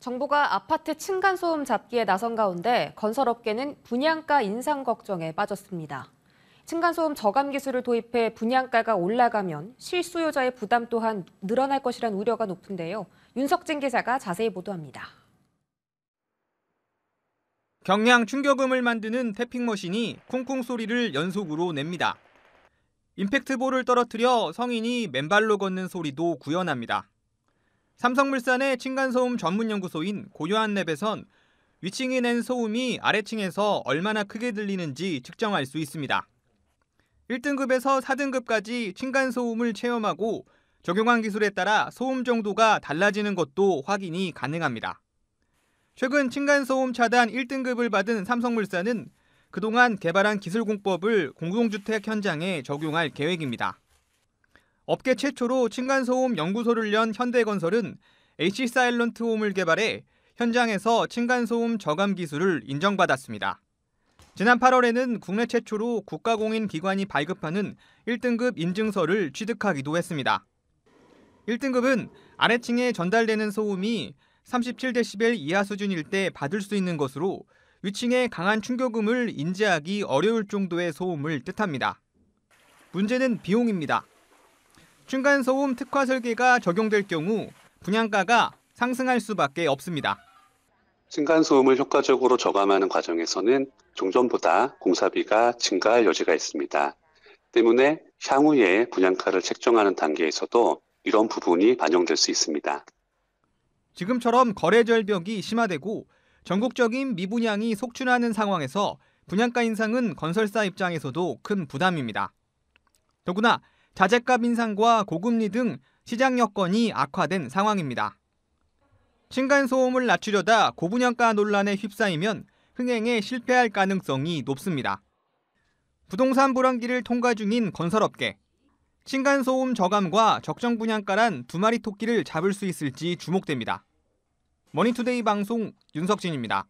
정부가 아파트 층간소음 잡기에 나선 가운데 건설업계는 분양가 인상 걱정에 빠졌습니다. 층간소음 저감 기술을 도입해 분양가가 올라가면 실수요자의 부담 또한 늘어날 것이란 우려가 높은데요. 윤석진 기자가 자세히 보도합니다. 경량 충격음을 만드는 태핑 머신이 콩콩 소리를 연속으로 냅니다. 임팩트볼을 떨어뜨려 성인이 맨발로 걷는 소리도 구현합니다. 삼성물산의 층간소음 전문연구소인 고요한랩에선 위층이 낸 소음이 아래층에서 얼마나 크게 들리는지 측정할 수 있습니다. 1등급에서 4등급까지 층간소음을 체험하고 적용한 기술에 따라 소음 정도가 달라지는 것도 확인이 가능합니다. 최근 층간소음 차단 1등급을 받은 삼성물산은 그동안 개발한 기술 공법을 공공주택 현장에 적용할 계획입니다. 업계 최초로 층간소음 연구소를 연 현대건설은 H 사일런트 홈을 개발해 현장에서 층간소음 저감 기술을 인정받았습니다. 지난 8월에는 국내 최초로 국가공인 기관이 발급하는 1등급 인증서를 취득하기도 했습니다. 1등급은 아래층에 전달되는 소음이 37데시벨 이하 수준일 때 받을 수 있는 것으로 위층에 강한 충격음을 인지하기 어려울 정도의 소음을 뜻합니다. 문제는 비용입니다. 층간소음 특화 설계가 적용될 경우 분양가가 상승할 수밖에 없습니다. 층간소음을 효과적으로 저감하는 과정에서는 종전보다 공사비가 증가할 여지가 있습니다. 때문에 향후에 분양가를 책정하는 단계에서도 이런 부분이 반영될 수 있습니다. 지금처럼 거래 절벽이 심화되고 전국적인 미분양이 속출하는 상황에서 분양가 인상은 건설사 입장에서도 큰 부담입니다. 더구나 자재값 인상과 고금리 등 시장 여건이 악화된 상황입니다. 층간 소음을 낮추려다 고분양가 논란에 휩싸이면 흥행에 실패할 가능성이 높습니다. 부동산 불황기를 통과 중인 건설업계. 층간 소음 저감과 적정 분양가란 두 마리 토끼를 잡을 수 있을지 주목됩니다. 머니투데이 방송 윤석진입니다.